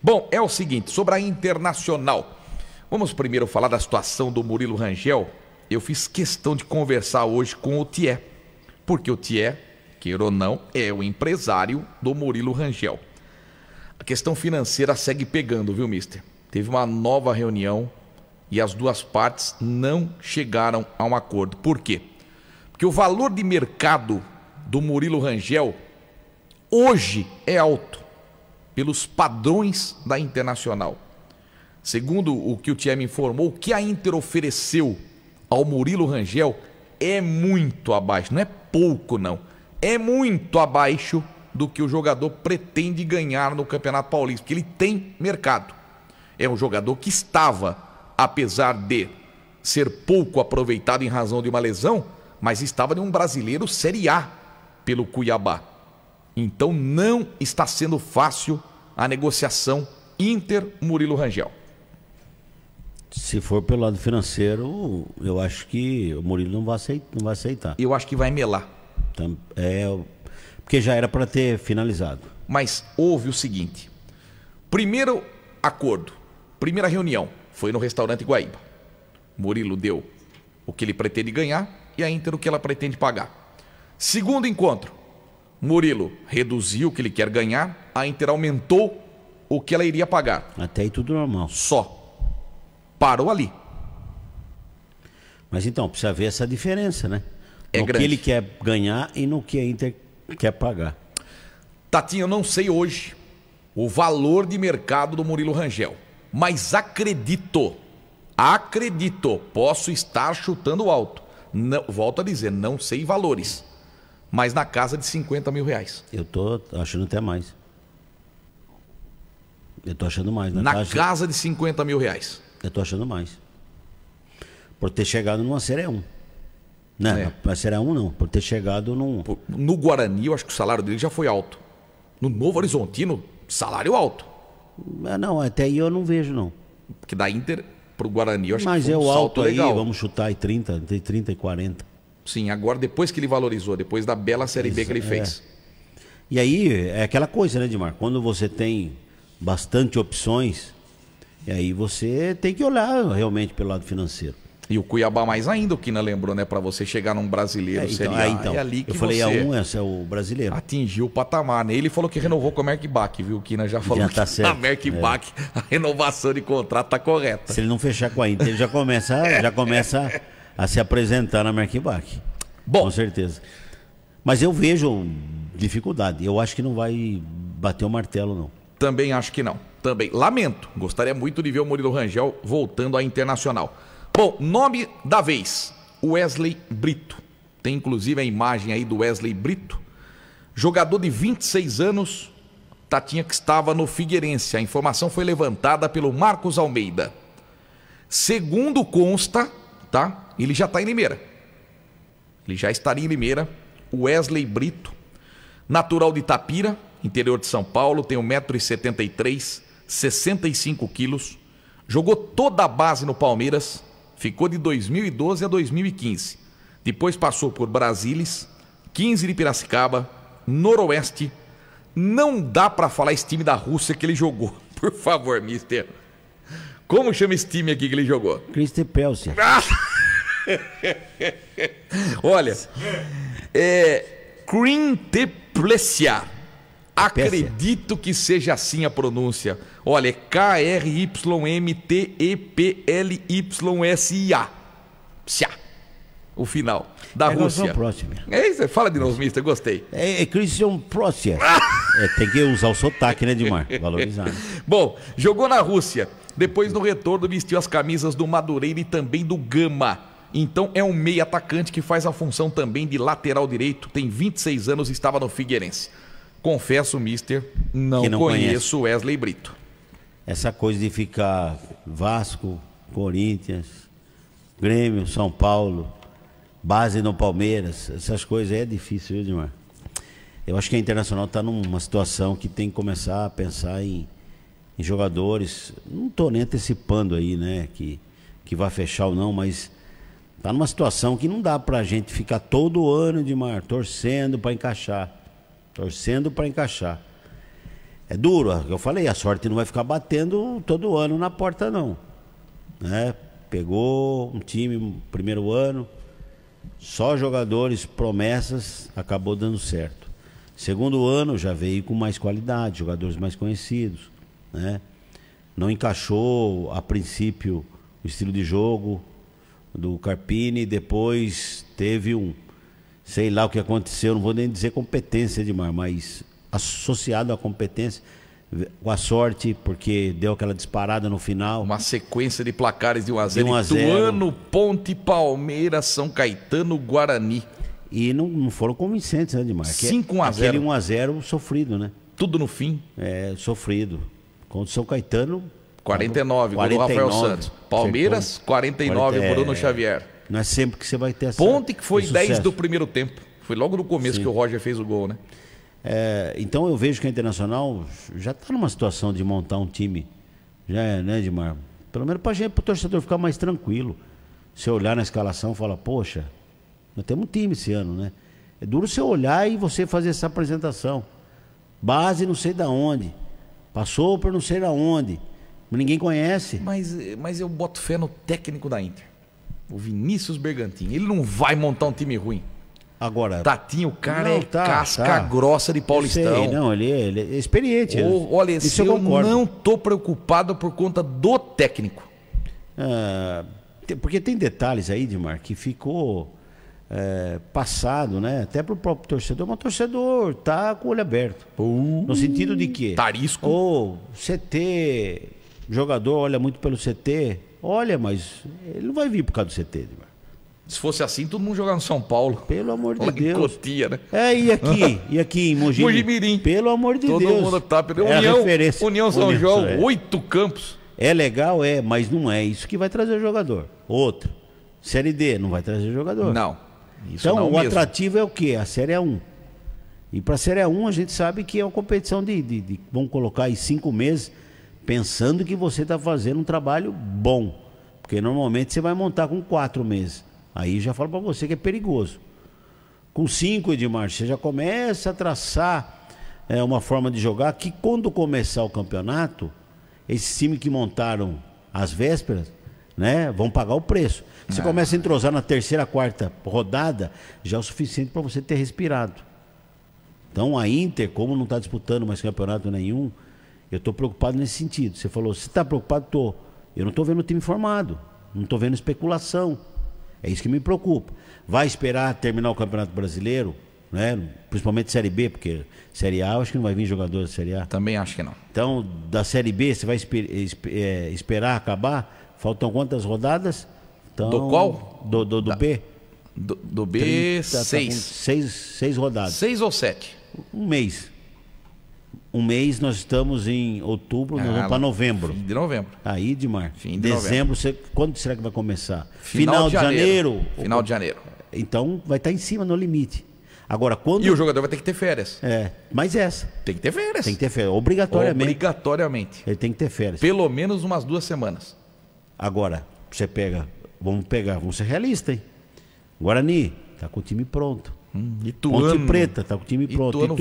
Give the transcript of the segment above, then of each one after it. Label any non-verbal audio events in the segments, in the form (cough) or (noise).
Bom, é o seguinte, sobre a internacional. Vamos primeiro falar da situação do Murilo Rangel. Eu fiz questão de conversar hoje com o Thier, porque o Thier, queira ou não, é o empresário do Murilo Rangel. A questão financeira segue pegando, viu, mister? Teve uma nova reunião e as duas partes não chegaram a um acordo. Por quê? Porque o valor de mercado do Murilo Rangel hoje é alto pelos padrões da Internacional. Segundo o que o TM informou, o que a Inter ofereceu ao Murilo Rangel é muito abaixo, não é pouco não, é muito abaixo do que o jogador pretende ganhar no Campeonato Paulista, porque ele tem mercado. É um jogador que estava, apesar de ser pouco aproveitado em razão de uma lesão, mas estava de um brasileiro Série A pelo Cuiabá. Então não está sendo fácil a negociação Inter-Murilo Rangel? Se for pelo lado financeiro, eu acho que o Murilo não vai aceitar. Não vai aceitar. Eu acho que vai melar. é, porque já era para ter finalizado. Mas houve o seguinte: primeiro acordo, primeira reunião, foi no restaurante Guaíba. Murilo deu o que ele pretende ganhar e a Inter o que ela pretende pagar. Segundo encontro, Murilo reduziu o que ele quer ganhar, a Inter aumentou o que ela iria pagar. Até aí tudo normal. Só. Parou ali. Mas então, precisa ver essa diferença, né? É no grande. que ele quer ganhar e no que a Inter quer pagar. Tatinho, eu não sei hoje o valor de mercado do Murilo Rangel, mas acredito, acredito, posso estar chutando alto. Não, volto a dizer, não sei valores mas na casa de 50 mil reais. Eu tô achando até mais. Eu tô achando mais. Né? Na, tá na casa... casa de 50 mil reais. Eu tô achando mais. Por ter chegado numa Série 1. Não, né? é. na Série 1 não. Por ter chegado num... Por, no Guarani, eu acho que o salário dele já foi alto. No Novo Horizontino, salário alto. É, não, até aí eu não vejo, não. Porque da Inter pro Guarani, eu acho Mas que foi um é o alto aí, legal. vamos chutar aí 30, entre 30 e 40. Sim, agora depois que ele valorizou, depois da bela Série B que ele fez. É. E aí é aquela coisa, né, Dimar? Quando você tem bastante opções, e aí você tem que olhar realmente pelo lado financeiro. E o Cuiabá mais ainda, o Kina lembrou, né? Para você chegar num brasileiro, é, então, é, então, é ali que Eu falei a um, esse é o brasileiro. Atingiu o patamar, né? Ele falou que renovou com a Merckbach, viu? O Kina já falou já tá que certo. a Merckbach, é. a renovação de contrato tá correta. Se ele não fechar com a Inter, ele já começa, (laughs) é. já começa a se apresentar na Merkibac. Bom. Com certeza. Mas eu vejo dificuldade. Eu acho que não vai bater o martelo, não. Também acho que não. Também. Lamento. Gostaria muito de ver o Murilo Rangel voltando à internacional. Bom, nome da vez: Wesley Brito. Tem inclusive a imagem aí do Wesley Brito. Jogador de 26 anos, Tatinha que estava no Figueirense. A informação foi levantada pelo Marcos Almeida. Segundo consta, tá? Ele já está em Limeira. Ele já estaria em Limeira. Wesley Brito, natural de Itapira, interior de São Paulo, tem 1,73m, 65kg. Jogou toda a base no Palmeiras, ficou de 2012 a 2015. Depois passou por Brasílis, 15 de Piracicaba, Noroeste. Não dá para falar esse time da Rússia que ele jogou. (laughs) Por favor, mister. Como chama esse time aqui que ele jogou? Christian Pelsia. Ah! (laughs) Olha, é, Crinteplecia. Acredito que seja assim a pronúncia. Olha, é K-R-Y-M-T-E-P-L-Y-S-I-A. Psia. O final. Da é Rússia. Próxima. Né? É isso, fala de novo, mister, gostei. É, é Christian Prócia. Ah! é, tem que usar o sotaque, né, Dimar? (laughs) Valorizar. Né? Bom, jogou na Rússia, depois, no retorno, vestiu as camisas do Madureira e também do Gama. Então é um meio atacante que faz a função também de lateral direito. Tem 26 anos e estava no Figueirense. Confesso, mister, não, não conheço Wesley Brito. Essa coisa de ficar Vasco, Corinthians, Grêmio, São Paulo, base no Palmeiras, essas coisas é difícil, viu, Edmar? Eu acho que a Internacional está numa situação que tem que começar a pensar em em jogadores. Não estou nem antecipando aí, né, que, que vai fechar ou não, mas tá numa situação que não dá para a gente ficar todo ano de mar torcendo para encaixar, torcendo para encaixar. É duro, é eu falei, a sorte não vai ficar batendo todo ano na porta não, né? Pegou um time primeiro ano, só jogadores, promessas, acabou dando certo. Segundo ano já veio com mais qualidade, jogadores mais conhecidos né? Não encaixou a princípio o estilo de jogo do Carpini, depois teve um sei lá o que aconteceu, não vou nem dizer competência demais, mas associado à competência com a sorte, porque deu aquela disparada no final. Uma sequência de placares de 1 a 0 de 1 a 0. Ituano, Ponte, Palmeiras, São Caetano, Guarani. E não, não foram convincentes, né, Edmar? 5 a 0 Aquele 1 a 0 sofrido, né? Tudo no fim. É, sofrido. Contra o São Caetano. 49, 49 gol do Rafael Santos. Palmeiras, 49, 40, Bruno é, Xavier. Não é sempre que você vai ter essa. Ponte que foi 10 do primeiro tempo. Foi logo no começo Sim. que o Roger fez o gol, né? É, então eu vejo que a Internacional já está numa situação de montar um time, já é, né, Edmar? Pelo menos para o torcedor ficar mais tranquilo. Você olhar na escalação e falar, poxa, nós temos um time esse ano, né? É duro você olhar e você fazer essa apresentação. Base não sei da onde. Passou por não sei aonde. Ninguém conhece. Mas, mas eu boto fé no técnico da Inter. O Vinícius Bergantin. Ele não vai montar um time ruim. Agora. Tatinho, o cara não, é tá, casca tá. grossa de Paulistão. Sei, não, ele, é, ele é experiente. O, olha, Isso eu, eu não tô preocupado por conta do técnico. Ah, porque tem detalhes aí, Dimar, que ficou é, passado, né? Até pro próprio torcedor, mas o torcedor tá com o olho aberto. Uh, no sentido de que? Tarisco. Ou CT, jogador olha muito pelo CT, olha, mas ele não vai vir por causa do CT, Edmar. Se fosse assim, todo mundo jogava no São Paulo. Pelo amor de Lá Deus. Em Cotia, né? É, e aqui? E aqui em Mogi? Mojimirim. Pelo amor de todo Deus. Todo mundo tá perdendo. É União, referência. União São União, João, é. oito campos. É legal, é, mas não é isso que vai trazer o jogador. Outro. Série D, não vai trazer jogador. Não. Isso então, o mesmo. atrativo é o quê? A Série A1. E para a Série A1, a gente sabe que é uma competição de, de, de vamos colocar aí, cinco meses, pensando que você está fazendo um trabalho bom. Porque normalmente você vai montar com quatro meses. Aí já falo para você que é perigoso. Com cinco, Edmar, você já começa a traçar é, uma forma de jogar que quando começar o campeonato, esse time que montaram às vésperas né? Vão pagar o preço. Você é. começa a entrosar na terceira, quarta rodada, já é o suficiente para você ter respirado. Então a Inter, como não está disputando mais campeonato nenhum, eu estou preocupado nesse sentido. Você falou, você está preocupado? Estou. Eu não estou vendo o time formado, não estou vendo especulação. É isso que me preocupa. Vai esperar terminar o Campeonato Brasileiro? né? principalmente Série B, porque Série A eu acho que não vai vir jogador da Série A. Também acho que não. Então, da Série B, você vai esper, esper, é, esperar acabar? Faltam quantas rodadas? Então, do qual? Do, do, do da, B? Do, do B, 30, tá seis. Tá seis. Seis rodadas. Seis ou sete? Um mês. Um mês, nós estamos em outubro, ah, vamos para novembro. Fim de novembro. Aí, Edmar. Fim de Dezembro, novembro. quando será que vai começar? Final, Final de, janeiro. janeiro. Final de janeiro. Então, vai estar tá em cima, no limite. Agora, quando. E o jogador vai ter que ter férias. É, mas essa. Tem que ter férias. Tem que ter férias, obrigatoriamente. Obrigatoriamente. Ele tem que ter férias. Pelo menos umas duas semanas. Agora, você pega. Vamos pegar, vamos ser realistas, hein? Guarani, tá com o time pronto. Ituano. Hum, Ponte Preta, tá com o time pronto. Ituano,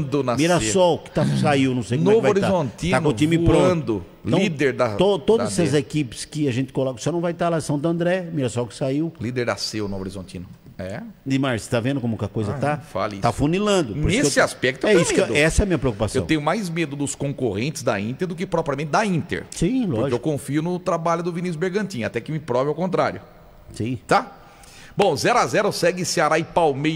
Ituano na Mirassol, que tá, saiu, não sei como Novo é que vai tá. Horizontino, tá. tá com o time voando, pronto. líder então, da to, Todas da essas B. equipes que a gente coloca, você não vai estar tá lá, São do André, Mirassol que saiu. Líder da CEU, Novo Horizontino. É. Dimar, você está vendo como que a coisa ah, tá? Fale Tá funilando. Nesse eu... aspecto eu é isso eu... Essa é a minha preocupação. Eu tenho mais medo dos concorrentes da Inter do que propriamente da Inter. Sim, lógico. Porque eu confio no trabalho do Vinícius Bergantin, até que me prove o contrário. Sim. Tá? Bom, 0 a 0 segue Ceará e Palmeiras.